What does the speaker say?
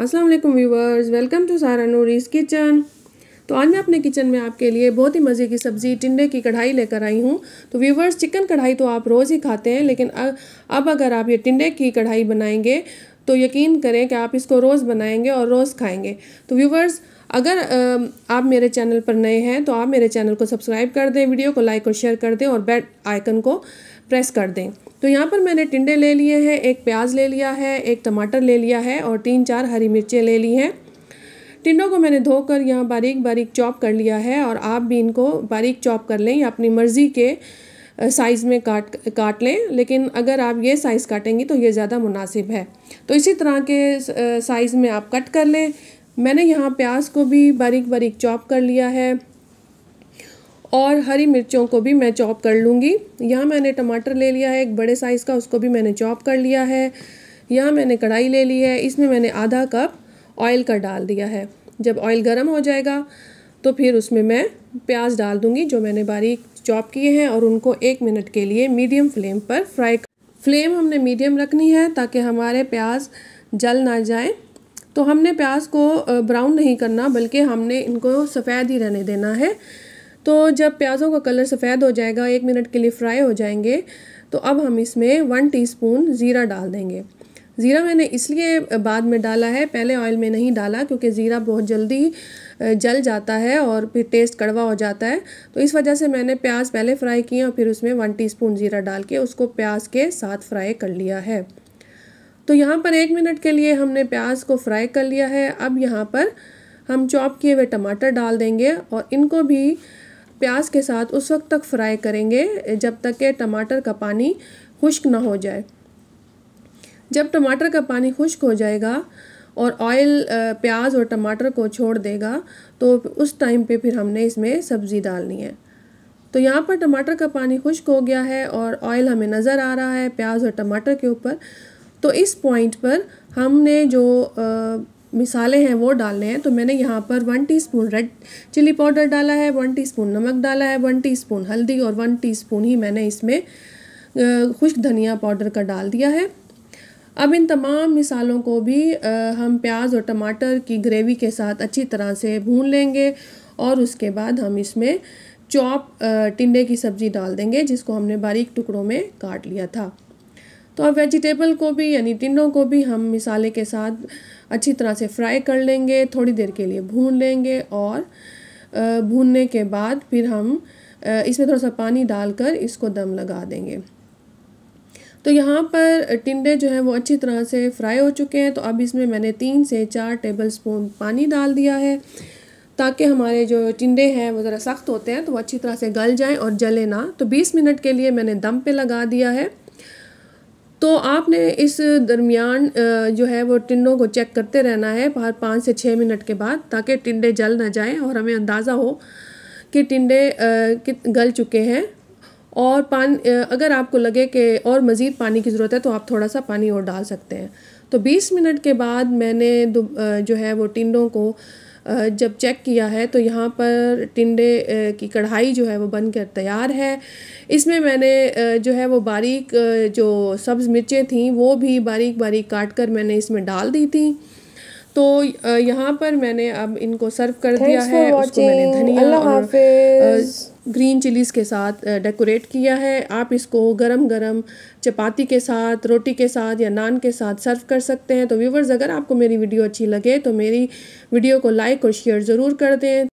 अस्सलाम वालेकुम viewers welcome to सारा नूरीज़ किचन तो आज मैं अपने किचन में आपके लिए बहुत ही मज़े की सब्ज़ी टिंडे की कढ़ाई लेकर आई हूँ तो व्यूवर्स चिकन कढ़ाई तो आप रोज़ ही खाते हैं लेकिन अब अगर आप ये टिंडे की कढ़ाई बनाएंगे तो यकीन करें कि आप इसको रोज़ बनाएंगे और रोज़ खाएंगे तो व्यूवर्स अगर आप मेरे चैनल पर नए हैं तो आप मेरे चैनल को सब्सक्राइब कर दें वीडियो को लाइक और शेयर कर दें और बेल आइकन को प्रेस कर दें तो यहाँ पर मैंने टिंडे ले लिए हैं एक प्याज ले लिया है एक टमाटर ले लिया है और तीन चार हरी मिर्चें ले ली हैं टिंडों को मैंने धोकर यहाँ बारीक बारीक चॉप कर लिया है और आप भी इनको बारीक चॉप कर लें या अपनी मर्ज़ी के साइज़ में काट काट लें लेकिन अगर आप ये साइज़ काटेंगी तो ये ज़्यादा मुनासिब है तो इसी तरह के साइज़ में आप कट कर लें मैंने यहाँ प्याज को भी बारीक बारीक चॉप कर लिया है और हरी मिर्चों को भी मैं चॉप कर लूँगी यहाँ मैंने टमाटर ले लिया है एक बड़े साइज़ का उसको भी मैंने चॉप कर लिया है यहाँ मैंने कढ़ाई ले ली है इसमें मैंने आधा कप ऑयल का डाल दिया है जब ऑयल गर्म हो जाएगा तो फिर उसमें मैं प्याज डाल दूंगी जो मैंने बारीक चॉप किए हैं और उनको एक मिनट के लिए मीडियम फ्लेम पर फ्राई फ्लेम हमने मीडियम रखनी है ताकि हमारे प्याज जल ना जाए तो हमने प्याज को ब्राउन नहीं करना बल्कि हमने इनको सफ़ेद ही रहने देना है तो जब प्याज़ों का कलर सफ़ेद हो जाएगा एक मिनट के लिए फ्राई हो जाएंगे तो अब हम इसमें वन टीस्पून ज़ीरा डाल देंगे ज़ीरा मैंने इसलिए बाद में डाला है पहले ऑयल में नहीं डाला क्योंकि ज़ीरा बहुत जल्दी जल जाता है और फिर टेस्ट कड़वा हो जाता है तो इस वजह से मैंने प्याज पहले फ्राई किए और फिर उसमें वन टीस्पून ज़ीरा डाल के उसको प्याज के साथ फ्राई कर लिया है तो यहाँ पर एक मिनट के लिए हमने प्याज को फ्राई कर लिया है अब यहाँ पर हम चॉप किए हुए टमाटर डाल देंगे और इनको भी प्याज के साथ उस वक्त तक फ्राई करेंगे जब तक के टमाटर का पानी खुश्क ना हो जाए जब टमाटर का पानी खुश्क हो जाएगा और ऑयल प्याज और टमाटर को छोड़ देगा तो उस टाइम पे फिर हमने इसमें सब्ज़ी डालनी है तो यहाँ पर टमाटर का पानी खुश्क हो गया है और ऑयल हमें नज़र आ रहा है प्याज और टमाटर के ऊपर तो इस पॉइंट पर हमने जो आ, मिसाले हैं वो डालने हैं तो मैंने यहाँ पर one teaspoon red chilli powder डाला है वन टीस्पून नमक डाला है वन टीस्पून हल्दी और वन टीस्पून ही मैंने इसमें खुश्क धनिया पाउडर का डाल दिया है अब इन तमाम मिसालों को भी हम प्याज और टमाटर की ग्रेवी के साथ अच्छी तरह से भून लेंगे और उसके बाद हम इसमें चॉप टिंडे की सब्ज़ी डाल देंगे जिसको हमने बारीक टुकड़ों में काट लिया था तो अब वेजिटेबल को भी यानी टिंडों को भी हम मिसाले के साथ अच्छी तरह से फ्राई कर लेंगे थोड़ी देर के लिए भून लेंगे और भूनने के बाद फिर हम इसमें थोड़ा सा पानी डालकर इसको दम लगा देंगे तो यहाँ पर टिंडे जो हैं वो अच्छी तरह से फ्राई हो चुके हैं तो अब इसमें मैंने तीन से चार टेबल स्पून पानी डाल दिया है ताकि हमारे जो टिंडे हैं वो ज़रा सख्त होते हैं तो वो अच्छी तरह से गल जाएं और जले ना तो 20 मिनट के लिए मैंने दम पे लगा दिया है तो आपने इस दरमियान जो है वो टिंडों को चेक करते रहना है बाहर पाँच से छः मिनट के बाद ताकि टिंडे जल ना जाएँ और हमें अंदाज़ा हो कि टिंडे गल चुके हैं और पान अगर आपको लगे कि और मज़ीद पानी की ज़रूरत है तो आप थोड़ा सा पानी और डाल सकते हैं तो 20 मिनट के बाद मैंने जो है वो टिंडों को जब चेक किया है तो यहाँ पर टिंडे की कढ़ाई जो है वो बनकर तैयार है इसमें मैंने जो है वो बारीक जो सब्ज़ मिर्चें थीं वो भी बारीक बारीक काट कर मैंने इसमें डाल दी थी तो यहाँ पर मैंने अब इनको सर्व कर दिया है उसको मैंने धनिया और ग्रीन चिलीज़ के साथ डेकोरेट किया है आप इसको गरम गरम चपाती के साथ रोटी के साथ या नान के साथ सर्व कर सकते हैं तो व्यूवर्स अगर आपको मेरी वीडियो अच्छी लगे तो मेरी वीडियो को लाइक और शेयर ज़रूर कर दें